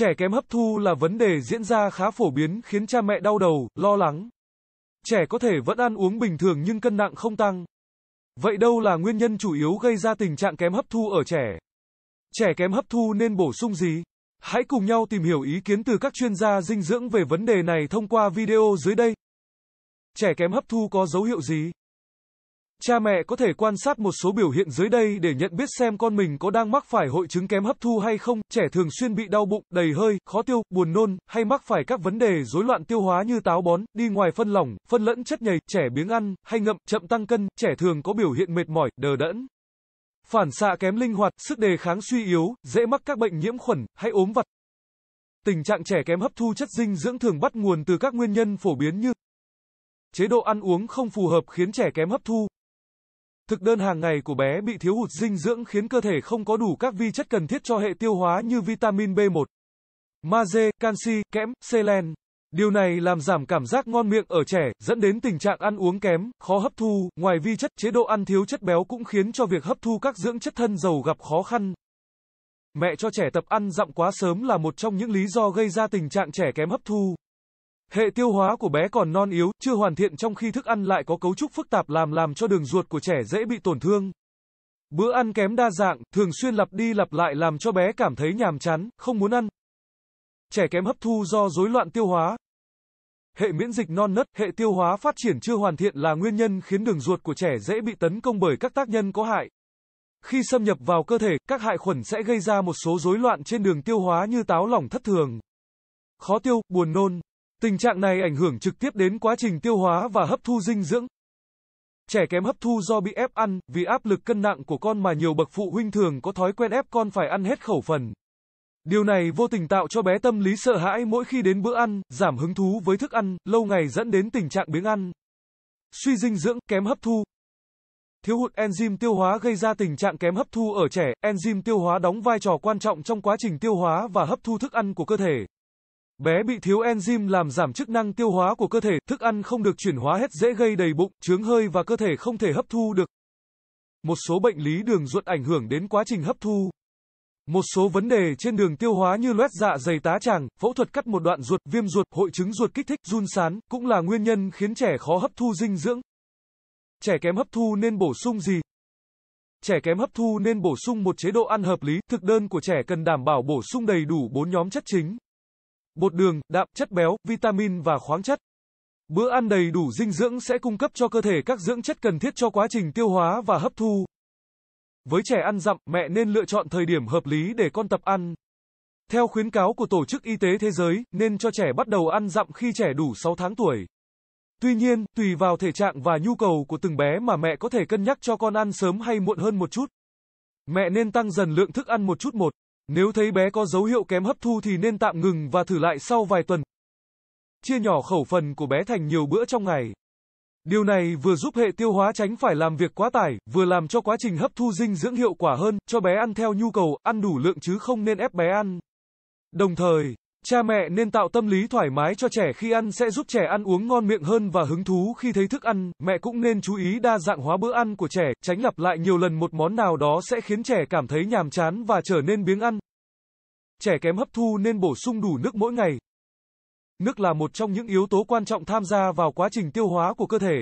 Trẻ kém hấp thu là vấn đề diễn ra khá phổ biến khiến cha mẹ đau đầu, lo lắng. Trẻ có thể vẫn ăn uống bình thường nhưng cân nặng không tăng. Vậy đâu là nguyên nhân chủ yếu gây ra tình trạng kém hấp thu ở trẻ? Trẻ kém hấp thu nên bổ sung gì? Hãy cùng nhau tìm hiểu ý kiến từ các chuyên gia dinh dưỡng về vấn đề này thông qua video dưới đây. Trẻ kém hấp thu có dấu hiệu gì? Cha mẹ có thể quan sát một số biểu hiện dưới đây để nhận biết xem con mình có đang mắc phải hội chứng kém hấp thu hay không. Trẻ thường xuyên bị đau bụng, đầy hơi, khó tiêu, buồn nôn hay mắc phải các vấn đề rối loạn tiêu hóa như táo bón, đi ngoài phân lỏng, phân lẫn chất nhầy, trẻ biếng ăn hay ngậm, chậm tăng cân, trẻ thường có biểu hiện mệt mỏi, đờ đẫn. Phản xạ kém linh hoạt, sức đề kháng suy yếu, dễ mắc các bệnh nhiễm khuẩn hay ốm vặt. Tình trạng trẻ kém hấp thu chất dinh dưỡng thường bắt nguồn từ các nguyên nhân phổ biến như chế độ ăn uống không phù hợp khiến trẻ kém hấp thu Thực đơn hàng ngày của bé bị thiếu hụt dinh dưỡng khiến cơ thể không có đủ các vi chất cần thiết cho hệ tiêu hóa như vitamin B1, magie, canxi, kẽm, selen. Điều này làm giảm cảm giác ngon miệng ở trẻ, dẫn đến tình trạng ăn uống kém, khó hấp thu. Ngoài vi chất, chế độ ăn thiếu chất béo cũng khiến cho việc hấp thu các dưỡng chất thân dầu gặp khó khăn. Mẹ cho trẻ tập ăn dặm quá sớm là một trong những lý do gây ra tình trạng trẻ kém hấp thu. Hệ tiêu hóa của bé còn non yếu, chưa hoàn thiện trong khi thức ăn lại có cấu trúc phức tạp làm làm cho đường ruột của trẻ dễ bị tổn thương. Bữa ăn kém đa dạng, thường xuyên lặp đi lặp lại làm cho bé cảm thấy nhàm chán, không muốn ăn. Trẻ kém hấp thu do rối loạn tiêu hóa. Hệ miễn dịch non nớt, hệ tiêu hóa phát triển chưa hoàn thiện là nguyên nhân khiến đường ruột của trẻ dễ bị tấn công bởi các tác nhân có hại. Khi xâm nhập vào cơ thể, các hại khuẩn sẽ gây ra một số rối loạn trên đường tiêu hóa như táo lỏng thất thường, khó tiêu, buồn nôn, Tình trạng này ảnh hưởng trực tiếp đến quá trình tiêu hóa và hấp thu dinh dưỡng. Trẻ kém hấp thu do bị ép ăn, vì áp lực cân nặng của con mà nhiều bậc phụ huynh thường có thói quen ép con phải ăn hết khẩu phần. Điều này vô tình tạo cho bé tâm lý sợ hãi mỗi khi đến bữa ăn, giảm hứng thú với thức ăn, lâu ngày dẫn đến tình trạng biếng ăn. Suy dinh dưỡng, kém hấp thu. Thiếu hụt enzyme tiêu hóa gây ra tình trạng kém hấp thu ở trẻ, enzyme tiêu hóa đóng vai trò quan trọng trong quá trình tiêu hóa và hấp thu thức ăn của cơ thể. Bé bị thiếu enzyme làm giảm chức năng tiêu hóa của cơ thể, thức ăn không được chuyển hóa hết dễ gây đầy bụng, trướng hơi và cơ thể không thể hấp thu được. Một số bệnh lý đường ruột ảnh hưởng đến quá trình hấp thu. Một số vấn đề trên đường tiêu hóa như loét dạ dày tá tràng, phẫu thuật cắt một đoạn ruột, viêm ruột, hội chứng ruột kích thích, run sán cũng là nguyên nhân khiến trẻ khó hấp thu dinh dưỡng. Trẻ kém hấp thu nên bổ sung gì? Trẻ kém hấp thu nên bổ sung một chế độ ăn hợp lý, thực đơn của trẻ cần đảm bảo bổ sung đầy đủ 4 nhóm chất chính bột đường, đạm, chất béo, vitamin và khoáng chất. Bữa ăn đầy đủ dinh dưỡng sẽ cung cấp cho cơ thể các dưỡng chất cần thiết cho quá trình tiêu hóa và hấp thu. Với trẻ ăn dặm, mẹ nên lựa chọn thời điểm hợp lý để con tập ăn. Theo khuyến cáo của Tổ chức Y tế Thế giới, nên cho trẻ bắt đầu ăn dặm khi trẻ đủ 6 tháng tuổi. Tuy nhiên, tùy vào thể trạng và nhu cầu của từng bé mà mẹ có thể cân nhắc cho con ăn sớm hay muộn hơn một chút. Mẹ nên tăng dần lượng thức ăn một chút một. Nếu thấy bé có dấu hiệu kém hấp thu thì nên tạm ngừng và thử lại sau vài tuần. Chia nhỏ khẩu phần của bé thành nhiều bữa trong ngày. Điều này vừa giúp hệ tiêu hóa tránh phải làm việc quá tải, vừa làm cho quá trình hấp thu dinh dưỡng hiệu quả hơn, cho bé ăn theo nhu cầu, ăn đủ lượng chứ không nên ép bé ăn. Đồng thời, Cha mẹ nên tạo tâm lý thoải mái cho trẻ khi ăn sẽ giúp trẻ ăn uống ngon miệng hơn và hứng thú khi thấy thức ăn. Mẹ cũng nên chú ý đa dạng hóa bữa ăn của trẻ, tránh lặp lại nhiều lần một món nào đó sẽ khiến trẻ cảm thấy nhàm chán và trở nên biếng ăn. Trẻ kém hấp thu nên bổ sung đủ nước mỗi ngày. Nước là một trong những yếu tố quan trọng tham gia vào quá trình tiêu hóa của cơ thể.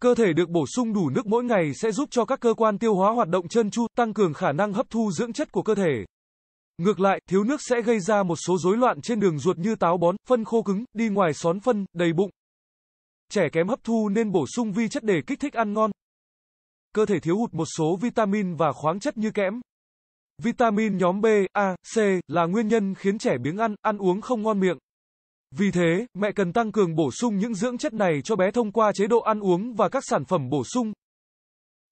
Cơ thể được bổ sung đủ nước mỗi ngày sẽ giúp cho các cơ quan tiêu hóa hoạt động trơn tru, tăng cường khả năng hấp thu dưỡng chất của cơ thể. Ngược lại, thiếu nước sẽ gây ra một số rối loạn trên đường ruột như táo bón, phân khô cứng, đi ngoài són phân, đầy bụng. Trẻ kém hấp thu nên bổ sung vi chất để kích thích ăn ngon. Cơ thể thiếu hụt một số vitamin và khoáng chất như kẽm. Vitamin nhóm B, A, C là nguyên nhân khiến trẻ biếng ăn, ăn uống không ngon miệng. Vì thế, mẹ cần tăng cường bổ sung những dưỡng chất này cho bé thông qua chế độ ăn uống và các sản phẩm bổ sung.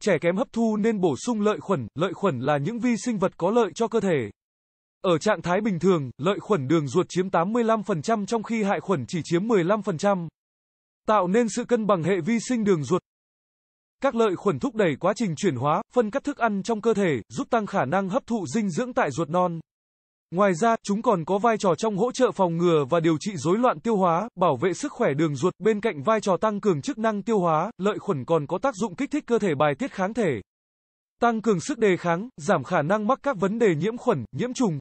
Trẻ kém hấp thu nên bổ sung lợi khuẩn, lợi khuẩn là những vi sinh vật có lợi cho cơ thể. Ở trạng thái bình thường, lợi khuẩn đường ruột chiếm 85% trong khi hại khuẩn chỉ chiếm 15%, tạo nên sự cân bằng hệ vi sinh đường ruột. Các lợi khuẩn thúc đẩy quá trình chuyển hóa, phân cắt thức ăn trong cơ thể, giúp tăng khả năng hấp thụ dinh dưỡng tại ruột non. Ngoài ra, chúng còn có vai trò trong hỗ trợ phòng ngừa và điều trị rối loạn tiêu hóa, bảo vệ sức khỏe đường ruột. Bên cạnh vai trò tăng cường chức năng tiêu hóa, lợi khuẩn còn có tác dụng kích thích cơ thể bài tiết kháng thể, tăng cường sức đề kháng, giảm khả năng mắc các vấn đề nhiễm khuẩn, nhiễm trùng.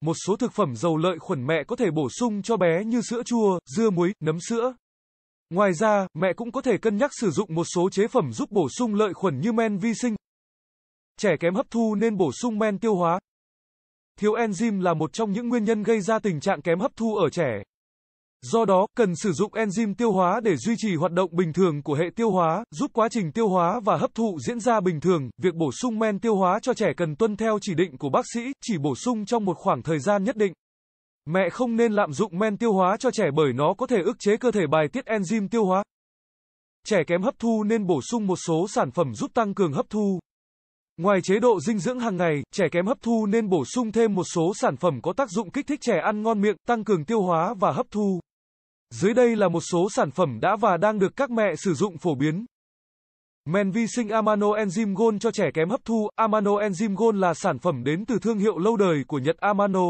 Một số thực phẩm giàu lợi khuẩn mẹ có thể bổ sung cho bé như sữa chua, dưa muối, nấm sữa. Ngoài ra, mẹ cũng có thể cân nhắc sử dụng một số chế phẩm giúp bổ sung lợi khuẩn như men vi sinh. Trẻ kém hấp thu nên bổ sung men tiêu hóa. Thiếu enzyme là một trong những nguyên nhân gây ra tình trạng kém hấp thu ở trẻ. Do đó, cần sử dụng enzyme tiêu hóa để duy trì hoạt động bình thường của hệ tiêu hóa, giúp quá trình tiêu hóa và hấp thụ diễn ra bình thường. Việc bổ sung men tiêu hóa cho trẻ cần tuân theo chỉ định của bác sĩ, chỉ bổ sung trong một khoảng thời gian nhất định. Mẹ không nên lạm dụng men tiêu hóa cho trẻ bởi nó có thể ức chế cơ thể bài tiết enzyme tiêu hóa. Trẻ kém hấp thu nên bổ sung một số sản phẩm giúp tăng cường hấp thu. Ngoài chế độ dinh dưỡng hàng ngày, trẻ kém hấp thu nên bổ sung thêm một số sản phẩm có tác dụng kích thích trẻ ăn ngon miệng, tăng cường tiêu hóa và hấp thu. Dưới đây là một số sản phẩm đã và đang được các mẹ sử dụng phổ biến. Men vi sinh Amano Enzyme Gold cho trẻ kém hấp thu, Amano Enzyme Gold là sản phẩm đến từ thương hiệu lâu đời của Nhật Amano.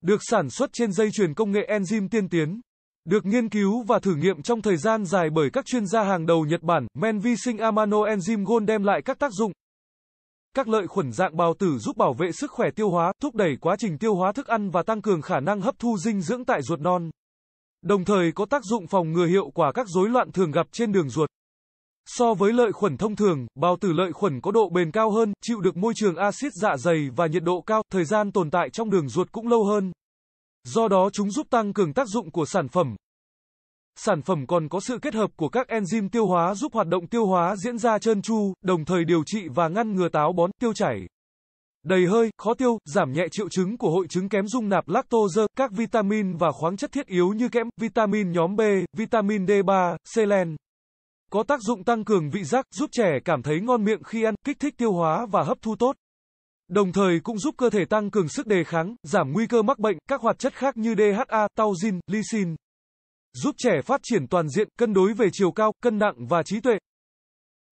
Được sản xuất trên dây chuyền công nghệ enzyme tiên tiến. Được nghiên cứu và thử nghiệm trong thời gian dài bởi các chuyên gia hàng đầu Nhật Bản, men vi sinh Amano Enzyme Gold đem lại các tác dụng. Các lợi khuẩn dạng bào tử giúp bảo vệ sức khỏe tiêu hóa, thúc đẩy quá trình tiêu hóa thức ăn và tăng cường khả năng hấp thu dinh dưỡng tại ruột non đồng thời có tác dụng phòng ngừa hiệu quả các rối loạn thường gặp trên đường ruột. So với lợi khuẩn thông thường, bào tử lợi khuẩn có độ bền cao hơn, chịu được môi trường axit dạ dày và nhiệt độ cao, thời gian tồn tại trong đường ruột cũng lâu hơn. Do đó chúng giúp tăng cường tác dụng của sản phẩm. Sản phẩm còn có sự kết hợp của các enzyme tiêu hóa giúp hoạt động tiêu hóa diễn ra trơn tru, đồng thời điều trị và ngăn ngừa táo bón, tiêu chảy đầy hơi, khó tiêu, giảm nhẹ triệu chứng của hội chứng kém dung nạp lactose, các vitamin và khoáng chất thiết yếu như kẽm, vitamin nhóm B, vitamin D3, selen. Có tác dụng tăng cường vị giác, giúp trẻ cảm thấy ngon miệng khi ăn, kích thích tiêu hóa và hấp thu tốt. Đồng thời cũng giúp cơ thể tăng cường sức đề kháng, giảm nguy cơ mắc bệnh, các hoạt chất khác như DHA, taurin, lysin Giúp trẻ phát triển toàn diện, cân đối về chiều cao, cân nặng và trí tuệ,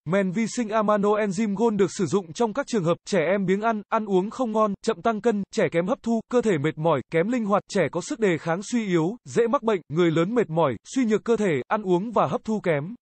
Men vi sinh amano enzyme gold được sử dụng trong các trường hợp trẻ em biếng ăn, ăn uống không ngon, chậm tăng cân, trẻ kém hấp thu, cơ thể mệt mỏi, kém linh hoạt, trẻ có sức đề kháng suy yếu, dễ mắc bệnh, người lớn mệt mỏi, suy nhược cơ thể, ăn uống và hấp thu kém.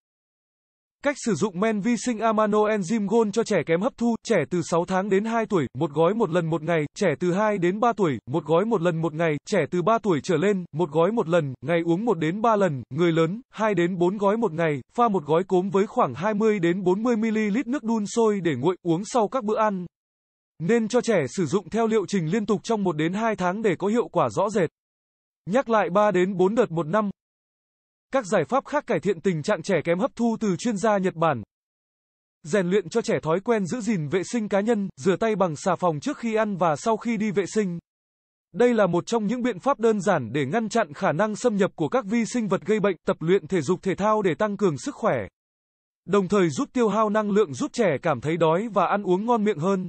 Cách sử dụng men vi sinh amano enzyme gold cho trẻ kém hấp thu, trẻ từ 6 tháng đến 2 tuổi, một gói một lần một ngày, trẻ từ 2 đến 3 tuổi, một gói một lần một ngày, trẻ từ 3 tuổi trở lên, một gói một lần, ngày uống 1 đến 3 lần, người lớn, 2 đến 4 gói một ngày, pha một gói cốm với khoảng 20 đến 40 ml nước đun sôi để nguội, uống sau các bữa ăn. Nên cho trẻ sử dụng theo liệu trình liên tục trong 1 đến 2 tháng để có hiệu quả rõ rệt. Nhắc lại 3 đến 4 đợt một năm, các giải pháp khác cải thiện tình trạng trẻ kém hấp thu từ chuyên gia Nhật Bản. Rèn luyện cho trẻ thói quen giữ gìn vệ sinh cá nhân, rửa tay bằng xà phòng trước khi ăn và sau khi đi vệ sinh. Đây là một trong những biện pháp đơn giản để ngăn chặn khả năng xâm nhập của các vi sinh vật gây bệnh, tập luyện thể dục thể thao để tăng cường sức khỏe. Đồng thời giúp tiêu hao năng lượng giúp trẻ cảm thấy đói và ăn uống ngon miệng hơn.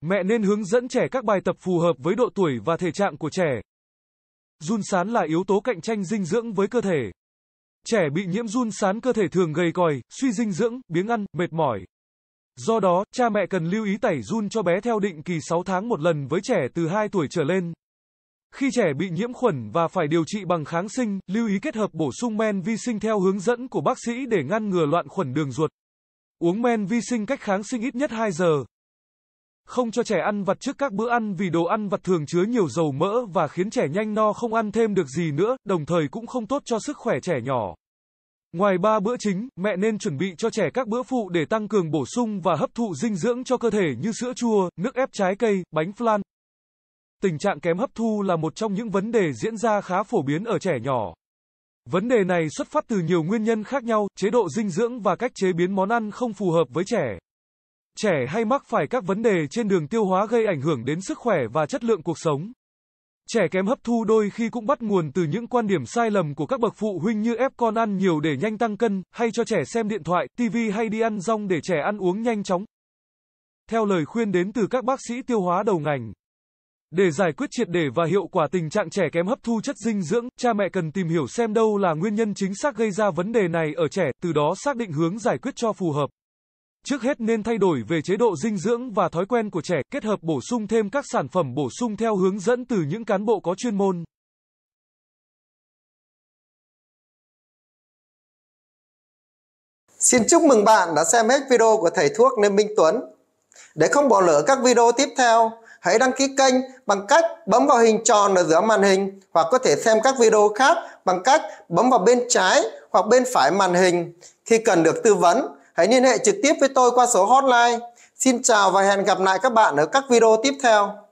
Mẹ nên hướng dẫn trẻ các bài tập phù hợp với độ tuổi và thể trạng của trẻ. Run sán là yếu tố cạnh tranh dinh dưỡng với cơ thể. Trẻ bị nhiễm run sán cơ thể thường gầy còi, suy dinh dưỡng, biếng ăn, mệt mỏi. Do đó, cha mẹ cần lưu ý tẩy run cho bé theo định kỳ 6 tháng một lần với trẻ từ 2 tuổi trở lên. Khi trẻ bị nhiễm khuẩn và phải điều trị bằng kháng sinh, lưu ý kết hợp bổ sung men vi sinh theo hướng dẫn của bác sĩ để ngăn ngừa loạn khuẩn đường ruột. Uống men vi sinh cách kháng sinh ít nhất 2 giờ. Không cho trẻ ăn vặt trước các bữa ăn vì đồ ăn vặt thường chứa nhiều dầu mỡ và khiến trẻ nhanh no không ăn thêm được gì nữa, đồng thời cũng không tốt cho sức khỏe trẻ nhỏ. Ngoài ba bữa chính, mẹ nên chuẩn bị cho trẻ các bữa phụ để tăng cường bổ sung và hấp thụ dinh dưỡng cho cơ thể như sữa chua, nước ép trái cây, bánh flan. Tình trạng kém hấp thu là một trong những vấn đề diễn ra khá phổ biến ở trẻ nhỏ. Vấn đề này xuất phát từ nhiều nguyên nhân khác nhau, chế độ dinh dưỡng và cách chế biến món ăn không phù hợp với trẻ trẻ hay mắc phải các vấn đề trên đường tiêu hóa gây ảnh hưởng đến sức khỏe và chất lượng cuộc sống. Trẻ kém hấp thu đôi khi cũng bắt nguồn từ những quan điểm sai lầm của các bậc phụ huynh như ép con ăn nhiều để nhanh tăng cân, hay cho trẻ xem điện thoại, TV hay đi ăn rong để trẻ ăn uống nhanh chóng. Theo lời khuyên đến từ các bác sĩ tiêu hóa đầu ngành, để giải quyết triệt để và hiệu quả tình trạng trẻ kém hấp thu chất dinh dưỡng, cha mẹ cần tìm hiểu xem đâu là nguyên nhân chính xác gây ra vấn đề này ở trẻ, từ đó xác định hướng giải quyết cho phù hợp. Trước hết nên thay đổi về chế độ dinh dưỡng và thói quen của trẻ, kết hợp bổ sung thêm các sản phẩm bổ sung theo hướng dẫn từ những cán bộ có chuyên môn. Xin chúc mừng bạn đã xem hết video của thầy thuốc Lê Minh Tuấn. Để không bỏ lỡ các video tiếp theo, hãy đăng ký kênh bằng cách bấm vào hình tròn ở giữa màn hình hoặc có thể xem các video khác bằng cách bấm vào bên trái hoặc bên phải màn hình. Khi cần được tư vấn, Hãy liên hệ trực tiếp với tôi qua số hotline. Xin chào và hẹn gặp lại các bạn ở các video tiếp theo.